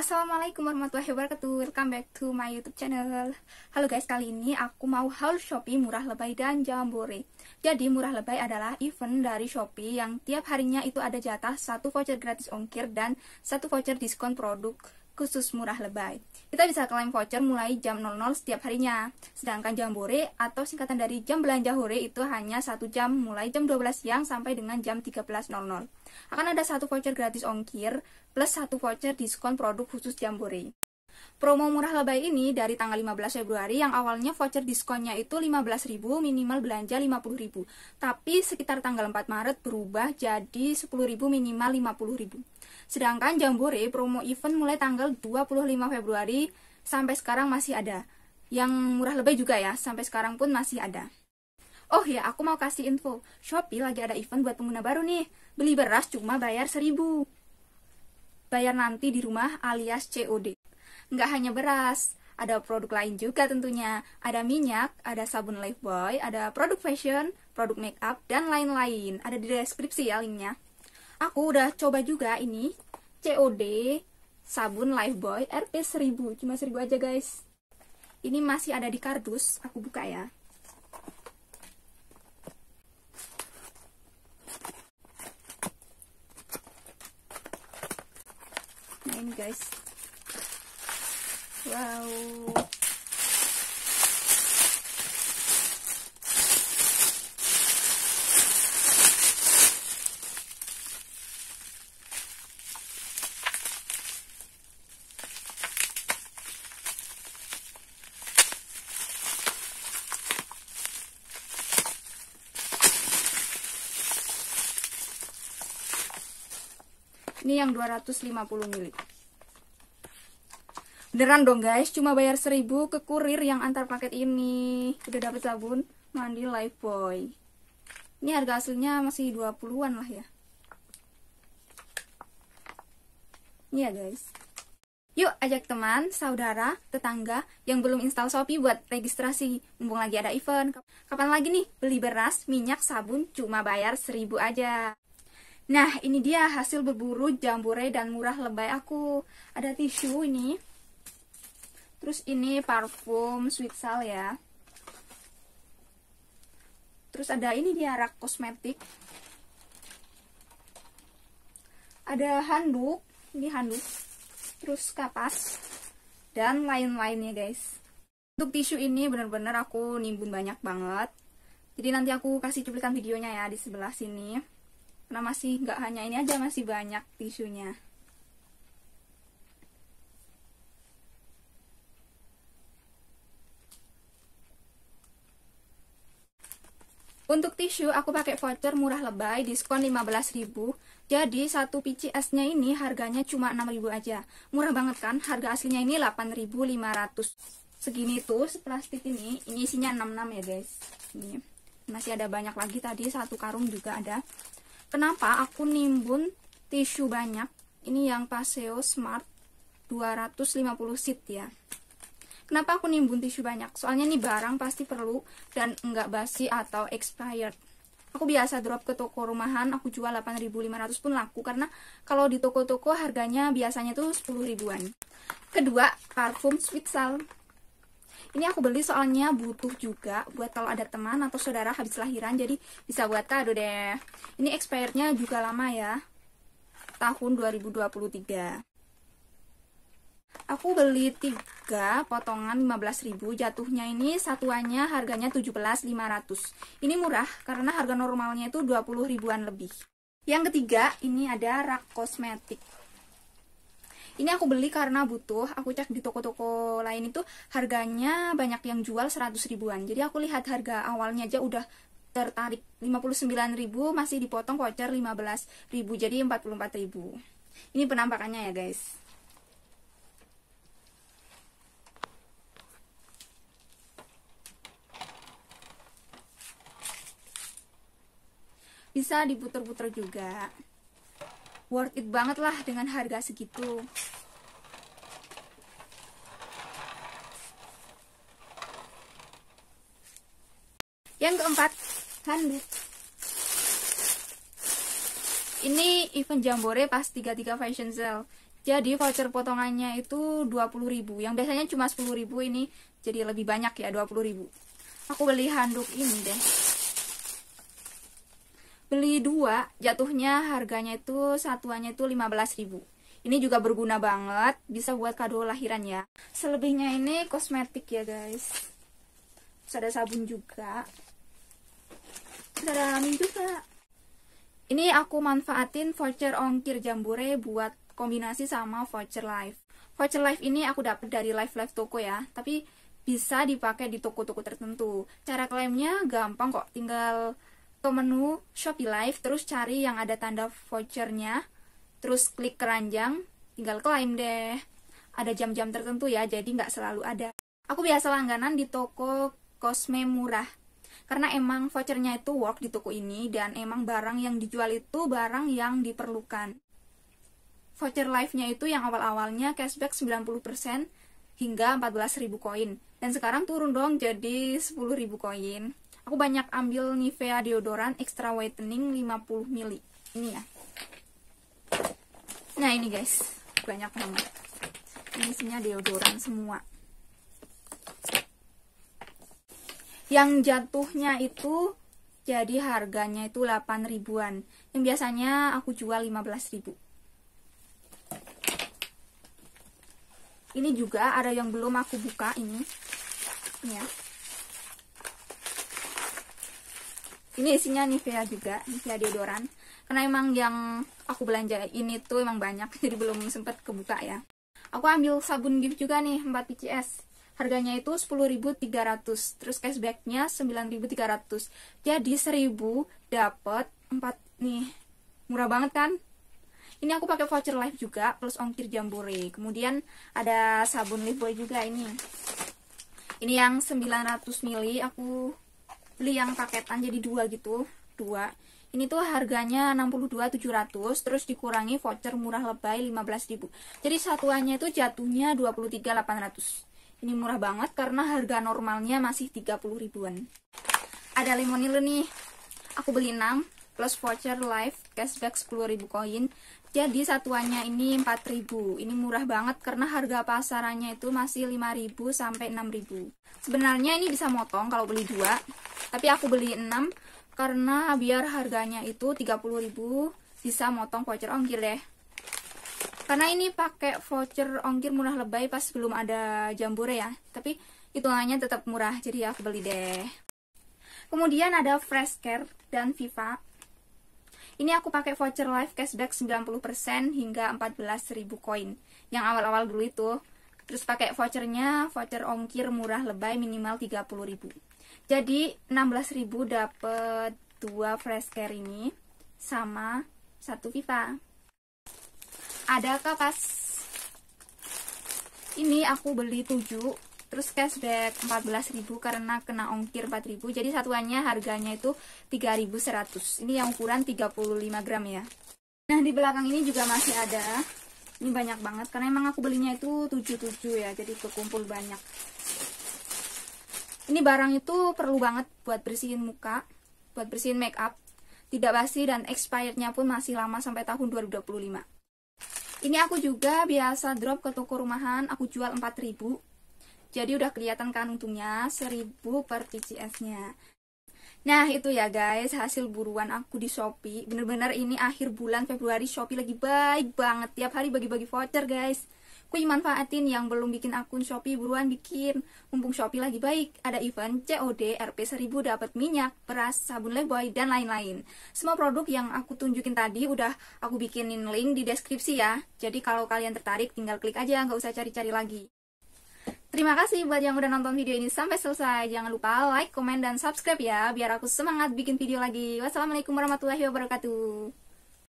Assalamualaikum warahmatullahi wabarakatuh Welcome back to my youtube channel Halo guys, kali ini aku mau haul Shopee murah lebay dan jambore Jadi murah lebay adalah event dari Shopee Yang tiap harinya itu ada jatah satu voucher gratis ongkir Dan satu voucher diskon produk khusus murah lebay Kita bisa klaim voucher mulai jam 00 setiap harinya Sedangkan jambore atau singkatan dari jam belanja hore itu hanya satu jam Mulai jam 12 siang sampai dengan jam 13.00 akan ada satu voucher gratis ongkir plus satu voucher diskon produk khusus Jambore. Promo murah lebay ini dari tanggal 15 Februari yang awalnya voucher diskonnya itu 15.000 minimal belanja 50.000. Tapi sekitar tanggal 4 Maret berubah jadi 10.000 minimal 50.000. Sedangkan Jambore promo event mulai tanggal 25 Februari sampai sekarang masih ada. Yang murah lebay juga ya, sampai sekarang pun masih ada. Oh ya, aku mau kasih info. Shopee lagi ada event buat pengguna baru nih. Beli beras cuma bayar seribu. Bayar nanti di rumah alias COD. Nggak hanya beras, ada produk lain juga tentunya. Ada minyak, ada sabun Lifebuoy, ada produk fashion, produk make up, dan lain-lain. Ada di deskripsi ya linknya. Aku udah coba juga ini COD sabun Lifebuoy RP 1000. Cuma seribu aja guys. Ini masih ada di kardus, aku buka ya. main guys wow ini yang 250 ml Beneran dong guys, cuma bayar seribu ke kurir yang antar paket ini. Udah dapet sabun mandi boy Ini harga aslinya masih 20-an lah ya. Ini ya guys. Yuk ajak teman, saudara, tetangga yang belum install Shopee buat registrasi. Mumpung lagi ada event. Kapan lagi nih beli beras, minyak, sabun cuma bayar seribu aja. Nah, ini dia hasil berburu jambore dan murah lebay aku. Ada tisu ini terus ini parfum sweet sal ya terus ada ini dia rak kosmetik ada handuk ini handuk terus kapas dan lain-lainnya guys untuk tisu ini benar-benar aku nimbun banyak banget jadi nanti aku kasih cuplikan videonya ya di sebelah sini karena masih nggak hanya ini aja masih banyak tisunya Untuk tisu aku pakai voucher murah lebay diskon 15.000. Jadi satu pici esnya ini harganya cuma 6.000 aja. Murah banget kan? Harga aslinya ini 8.500. Segini tuh seplastik ini, ini isinya 66 ya guys. Ini masih ada banyak lagi tadi satu karung juga ada. Kenapa aku nimbun tisu banyak? Ini yang Paseo Smart 250 seat ya. Kenapa aku nimbun tisu banyak? Soalnya ini barang pasti perlu dan nggak basi atau expired. Aku biasa drop ke toko rumahan, aku jual 8.500 pun laku karena kalau di toko-toko harganya biasanya tuh 10 ribuan. Kedua, parfum sweet Ini aku beli soalnya butuh juga buat kalau ada teman atau saudara habis lahiran jadi bisa buat kado deh. Ini expirednya juga lama ya. Tahun 2023. Aku beli 3 potongan 15.000 Jatuhnya ini satuannya harganya 17.500 Ini murah karena harga normalnya itu 20 ribuan lebih Yang ketiga ini ada rak kosmetik ini aku beli karena butuh, aku cek di toko-toko lain itu harganya banyak yang jual 100 ribuan. Jadi aku lihat harga awalnya aja udah tertarik 59.000 masih dipotong voucher 15.000 jadi 44.000. Ini penampakannya ya guys. bisa diputer-puter juga worth it banget lah dengan harga segitu yang keempat handuk ini event jambore pas 33 fashion sale jadi voucher potongannya itu 20.000 yang biasanya cuma 10.000 ini jadi lebih banyak ya 20.000 aku beli handuk ini deh beli dua jatuhnya harganya itu satuannya itu 15.000 ini juga berguna banget bisa buat kado lahiran ya selebihnya ini kosmetik ya guys terus ada sabun juga ada lamin juga ini aku manfaatin voucher ongkir jambore buat kombinasi sama voucher live voucher live ini aku dapat dari live live toko ya tapi bisa dipakai di toko-toko tertentu cara klaimnya gampang kok tinggal ke menu Shopee Live, terus cari yang ada tanda vouchernya, terus klik keranjang, tinggal klaim deh. Ada jam-jam tertentu ya, jadi nggak selalu ada. Aku biasa langganan di toko kosme murah, karena emang vouchernya itu work di toko ini, dan emang barang yang dijual itu barang yang diperlukan. Voucher live-nya itu yang awal-awalnya cashback 90% hingga 14.000 koin. Dan sekarang turun dong jadi 10.000 koin aku banyak ambil Nivea deodorant extra whitening 50 mili ini ya nah ini guys banyak banget ini isinya deodorant semua yang jatuhnya itu jadi harganya itu 8 ribuan yang biasanya aku jual 15 ribu ini juga ada yang belum aku buka ini, ini ya ini isinya Nivea juga Nivea deodoran karena emang yang aku belanja ini tuh emang banyak jadi belum sempet kebuka ya aku ambil sabun gift juga nih 4 PCS harganya itu 10.300 terus cashbacknya 9.300 jadi 1000 dapat 4 nih murah banget kan ini aku pakai voucher live juga plus ongkir jambore kemudian ada sabun live boy juga ini ini yang 900 mili, aku beli yang paketan jadi dua gitu dua ini tuh harganya 62.700 terus dikurangi voucher murah lebay 15.000 jadi satuannya itu jatuhnya 23.800 ini murah banget karena harga normalnya masih 30 ribuan ada limonilo nih aku beli 6 plus voucher live cashback 10.000 koin jadi satuannya ini 4.000 ini murah banget karena harga pasarannya itu masih 5.000 sampai 6.000 sebenarnya ini bisa motong kalau beli dua tapi aku beli 6 karena biar harganya itu 30.000 sisa motong voucher ongkir deh ya. karena ini pakai voucher ongkir murah lebay pas belum ada jambore ya tapi hitungannya tetap murah jadi aku beli deh kemudian ada fresh care dan viva ini aku pakai voucher live cashback 90% hingga 14.000 koin yang awal-awal dulu itu terus pakai vouchernya voucher ongkir murah lebay minimal 30.000 jadi 16.000 dapat 2 fresh care ini sama 1 Viva ada kapas ini aku beli 7 terus cashback 14.000 karena kena ongkir 4.000 jadi satuannya harganya itu 3.100 ini yang ukuran 35 gram ya nah di belakang ini juga masih ada ini banyak banget karena emang aku belinya itu 77 ya jadi kekumpul banyak ini barang itu perlu banget buat bersihin muka buat bersihin make up tidak basi dan expirednya pun masih lama sampai tahun 2025 ini aku juga biasa drop ke toko rumahan aku jual 4000 jadi udah kelihatan kan untungnya 1000 per PCS nya Nah itu ya guys hasil buruan aku di Shopee Bener-bener ini akhir bulan Februari Shopee lagi baik banget Tiap hari bagi-bagi voucher guys Kui manfaatin yang belum bikin akun Shopee buruan bikin. Mumpung Shopee lagi baik, ada event COD RP1000 dapat minyak, beras, sabun leboy, dan lain-lain. Semua produk yang aku tunjukin tadi udah aku bikinin link di deskripsi ya. Jadi kalau kalian tertarik tinggal klik aja, nggak usah cari-cari lagi. Terima kasih buat yang udah nonton video ini sampai selesai. Jangan lupa like, komen, dan subscribe ya, biar aku semangat bikin video lagi. Wassalamualaikum warahmatullahi wabarakatuh.